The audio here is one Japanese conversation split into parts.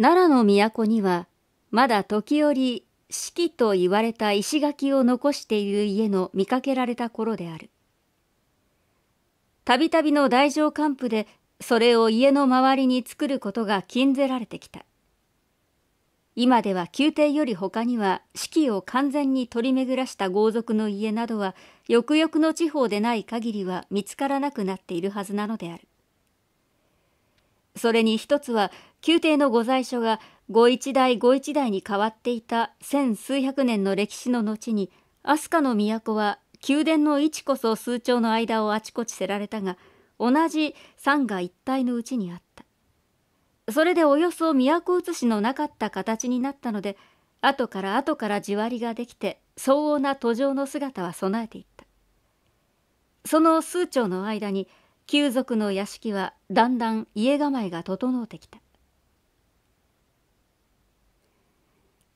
奈良の都には、まだ時折、四季と言われた石垣を残している家の見かけられた頃である。たびたびの大乗還付で、それを家の周りに作ることが禁ぜられてきた。今では宮廷より他には四季を完全に取り巡らした豪族の家などは、翌々の地方でない限りは見つからなくなっているはずなのである。それに一つは宮廷の御在所が御一代御一代に変わっていた千数百年の歴史の後に飛鳥の都は宮殿の位置こそ数兆の間をあちこちせられたが同じ三河一体のうちにあったそれでおよそ都移しのなかった形になったので後から後から地割りができて相応な途上の姿は備えていったその数兆の間に旧族の屋敷はだんだん家構えが整うてきた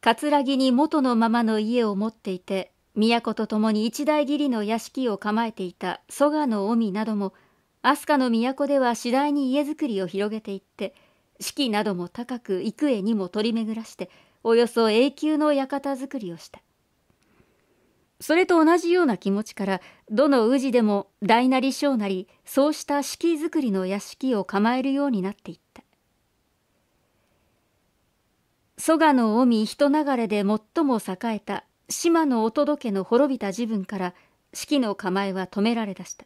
葛城に元のままの家を持っていて都と共に一大義理の屋敷を構えていた蘇我の臣なども飛鳥の都では次第に家づくりを広げていって四季なども高く幾重にも取り巡らしておよそ永久の館づくりをしたそれと同じような気持ちからどの宇治でも大なり小なりそうした四季づくりの屋敷を構えるようになっていっ蘇我の臣人流れで最も栄えた島のお届けの滅びた自分から式の構えは止められだした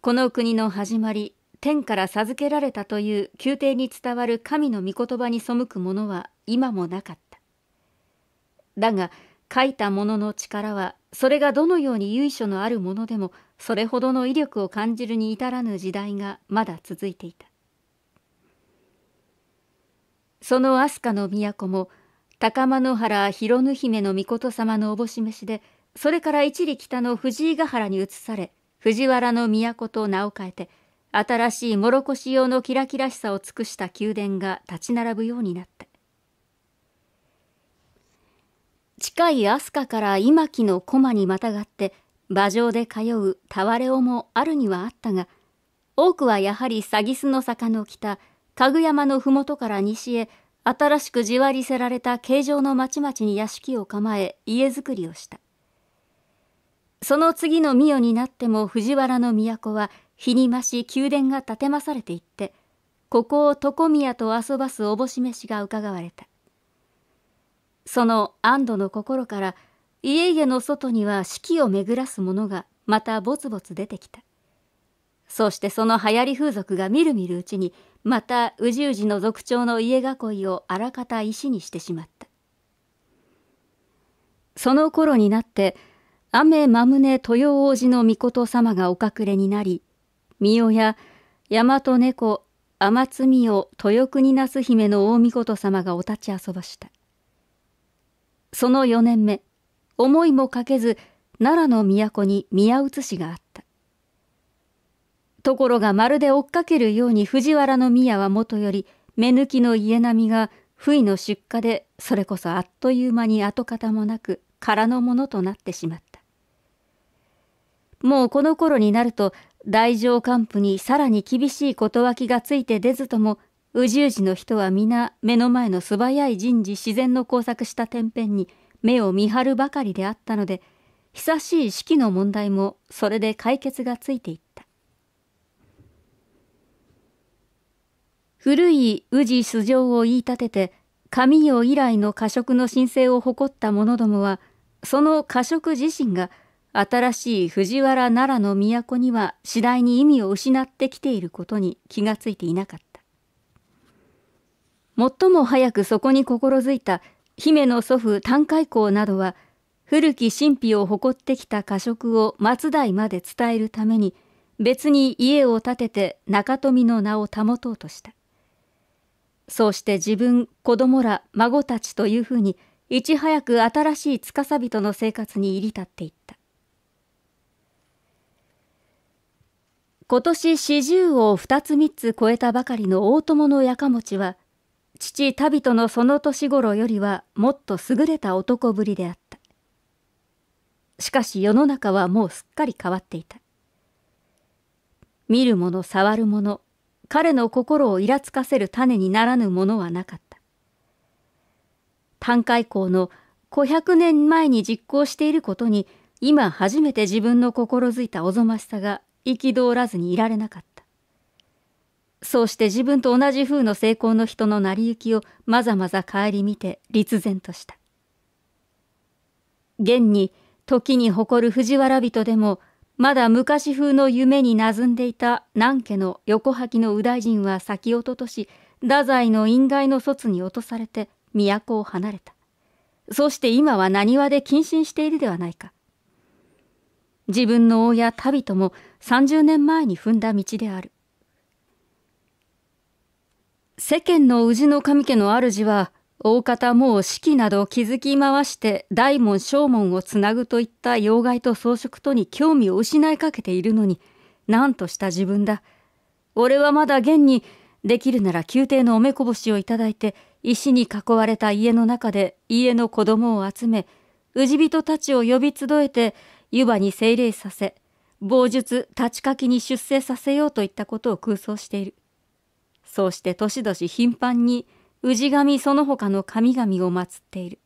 この国の始まり天から授けられたという宮廷に伝わる神の御言葉に背くものは今もなかっただが書いたものの力はそれがどのように由緒のあるものでもそれほどの威力を感じるに至らぬ時代がまだ続いていたその飛鳥の都も高間原広野姫の尊様のおぼし召しでそれから一里北の藤井ヶ原に移され藤原の都と名を変えて新しいもろこし用のキラキラしさを尽くした宮殿が立ち並ぶようになった近い飛鳥から今木の駒にまたがって馬上で通う俵ワレもあるにはあったが多くはやはり詐欺巣の坂の北家具山の麓から西へ新しく地割りせられた形状の町々に屋敷を構え家づくりをしたその次の御代になっても藤原の都は日に増し宮殿が建てまされていってここを床宮と遊ばすおぼし飯が伺われたその安堵の心から家々の外には四季を巡らすものがまたぼつぼつ出てきたそしてその流行り風俗がみるみるうちにまた宇治宇治の族長の家囲いをあらかた石にしてしまったその頃になって雨まむね豊王子の御様がお隠れになり三代や大和猫天津美代豊国那須姫の大御様がお立ち遊ばしたその4年目思いもかけず奈良の都に宮移しがあったところがまるで追っかけるように藤原宮はもとより目抜きの家並みが不意の出荷でそれこそあっという間に跡形もなく空のものとなってしまったもうこの頃になると大乗官府にさらに厳しいことわきがついて出ずとも宇宙氏の人は皆目の前の素早い人事自然の工作した天辺に目を見張るばかりであったので久しい四季の問題もそれで解決がついていた。古い宇治素性を言い立てて神代以来の過食の申請を誇った者どもはその過食自身が新しい藤原奈良の都には次第に意味を失ってきていることに気がついていなかった最も早くそこに心づいた姫の祖父丹海公などは古き神秘を誇ってきた過食を松代まで伝えるために別に家を建てて中富の名を保とうとしたそうして自分、子供ら、孫たちというふうに、いち早く新しい司人の生活に入り立っていった。今年四十を二つ三つ超えたばかりの大友のやかもちは、父旅人のその年頃よりはもっと優れた男ぶりであった。しかし世の中はもうすっかり変わっていた。見るもの触るもの彼の心をいらつかせる種にならぬものはなかった。短海港の500年前に実行していることに今初めて自分の心づいたおぞましさが憤らずにいられなかった。そうして自分と同じ風の成功の人の成り行きをまざまざ顧みて立然とした。現に時に誇る藤原人でもまだ昔風の夢になずんでいた南家の横吐きの右大臣は先おととし、太宰の因外の卒に落とされて都を離れた。そして今は何話で謹慎しているではないか。自分の親旅びとも30年前に踏んだ道である。世間の氏の神家の主は大方もう四季など気づき回して大門小門をつなぐといった妖怪と装飾とに興味を失いかけているのに何とした自分だ俺はまだ現にできるなら宮廷のおめこぼしをいただいて石に囲われた家の中で家の子供を集め氏人たちを呼び集えて湯葉に精霊させ棒術立ち書きに出世させようといったことを空想しているそうして年々頻繁に氏神その他の神々を祀っている。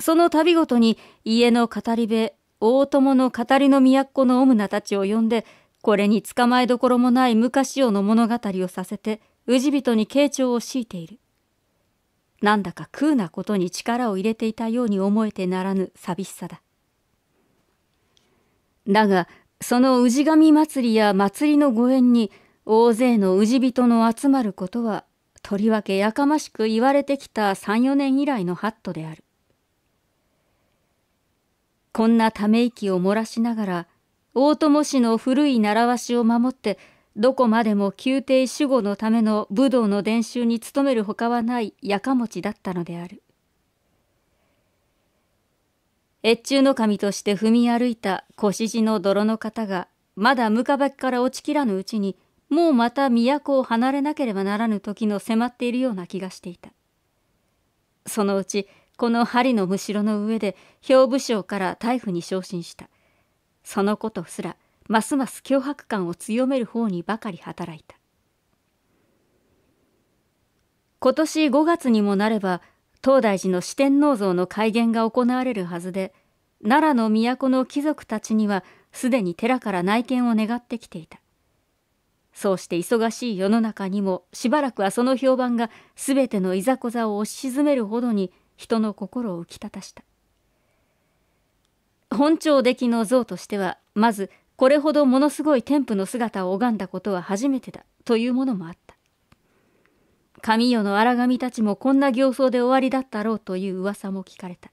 その度ごとに家の語り部、大友の語りの都の主なたちを呼んで、これに捕まえどころもない昔をの物語をさせて、氏人に傾聴を強いている。なんだか空なことに力を入れていたように思えてならぬ寂しさだ。だが、その氏神祭りや祭りのご縁に、大勢の氏人の集まることはとりわけやかましく言われてきた34年以来のハットであるこんなため息を漏らしながら大友氏の古い習わしを守ってどこまでも宮廷守護のための武道の伝習に努めるほかはないやかもちだったのである越中の神として踏み歩いた腰地の泥の方がまだむかばきから落ちきらぬうちにもうまた都を離れなければならぬ時の迫っているような気がしていたそのうちこの針のむしろの上で兵部省から大夫に昇進したそのことすらますます脅迫感を強める方にばかり働いた今年5月にもなれば東大寺の四天王像の改元が行われるはずで奈良の都の貴族たちにはすでに寺から内見を願ってきていたそうして忙しい世の中にもしばらくはその評判が全てのいざこざを押し沈めるほどに人の心を浮き立たした本朝出来の像としてはまずこれほどものすごい天賦の姿を拝んだことは初めてだというものもあった神代の荒神たちもこんな形相で終わりだったろうという噂も聞かれた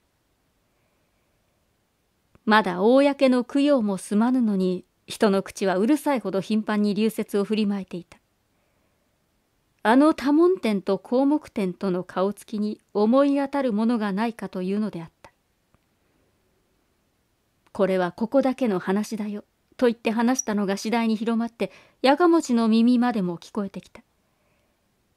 まだ公の供養も済まぬのに人の口はうるさいほど頻繁に流雪を振りまいていたあの多聞天と項目天との顔つきに思い当たるものがないかというのであったこれはここだけの話だよと言って話したのが次第に広まってやかもちの耳までも聞こえてきた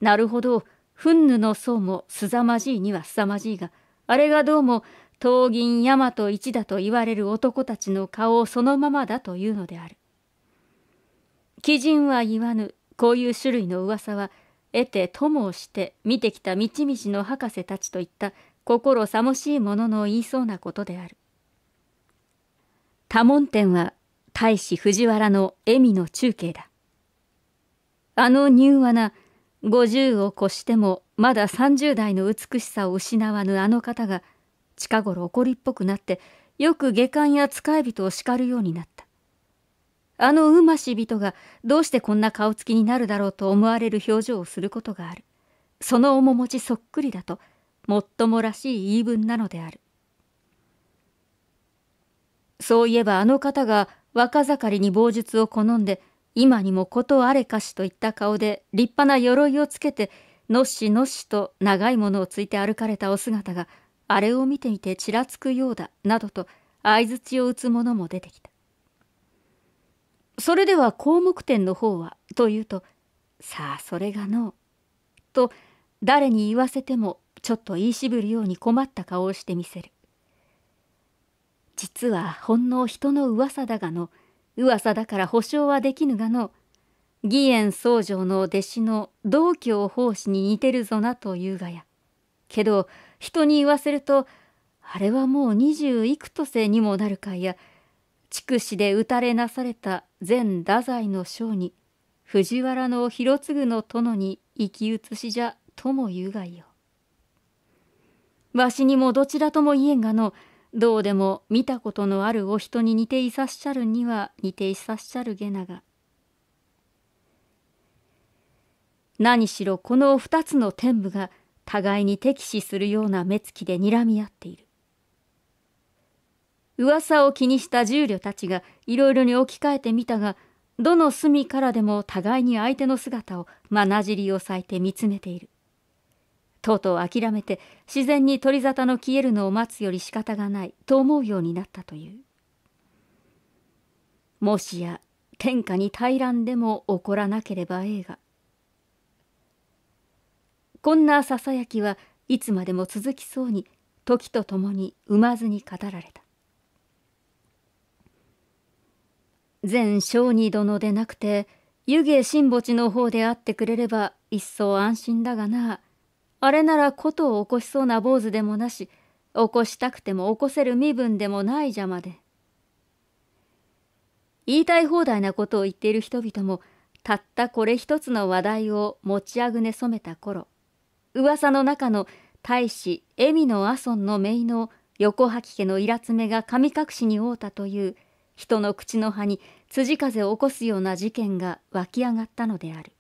なるほど憤怒の僧もすざまじいにはすさまじいがあれがどうも東銀大和一だと言われる男たちの顔そのままだというのである。鬼人は言わぬ、こういう種類の噂は、得て友をして見てきた道々の博士たちといった心もしいものの言いそうなことである。多聞天は大使藤原の笑みの中継だ。あの柔和な50を越してもまだ30代の美しさを失わぬあの方が近頃怒りっぽくなってよく下巻や使い人を叱るようになったあのうまし人がどうしてこんな顔つきになるだろうと思われる表情をすることがあるその面持ちそっくりだともっともらしい言い分なのであるそういえばあの方が若盛りに傍術を好んで今にもことあれかしといった顔で立派な鎧をつけてのっしのっしと長いものをついて歩かれたお姿があれを見ていてちらつくようだなどと相槌を打つ者も出てきたそれでは項目点の方はというとさあそれがのうと誰に言わせてもちょっと言いしぶるように困った顔をしてみせる実はほんの人の噂だがの噂だから保証はできぬがの義円僧正の弟子の道教奉仕に似てるぞなというがやけど人に言わせるとあれはもう二十幾とせにもなるかいや筑紫で打たれなされた前太宰の将に藤原の広次の殿に生き写しじゃとも言うがいよ。わしにもどちらとも言えんがのどうでも見たことのあるお人に似ていさっしゃるには似ていさっしゃるげなが。何しろこの二つの天部が「互いに敵視するような目つきで睨み合っている噂を気にした従侶たちがいろいろに置き換えてみたがどの隅からでも互いに相手の姿をまなじりを割いて見つめているとうとう諦めて自然に取り沙汰の消えるのを待つより仕方がないと思うようになったというもしや天下に対乱でも起こらなければええがこんなささやきはいつまでも続きそうに時とともに生まずに語られた前小児殿でなくて湯気新墓地の方であってくれれば一層安心だがなあれならことを起こしそうな坊主でもなし起こしたくても起こせる身分でもない邪魔で言いたい放題なことを言っている人々もたったこれ一つの話題を持ちあぐね染めた頃噂の中の大使恵美の阿孫の姪の横吐き家のイラつめが神隠しに覆うたという人の口の葉に辻風を起こすような事件が湧き上がったのである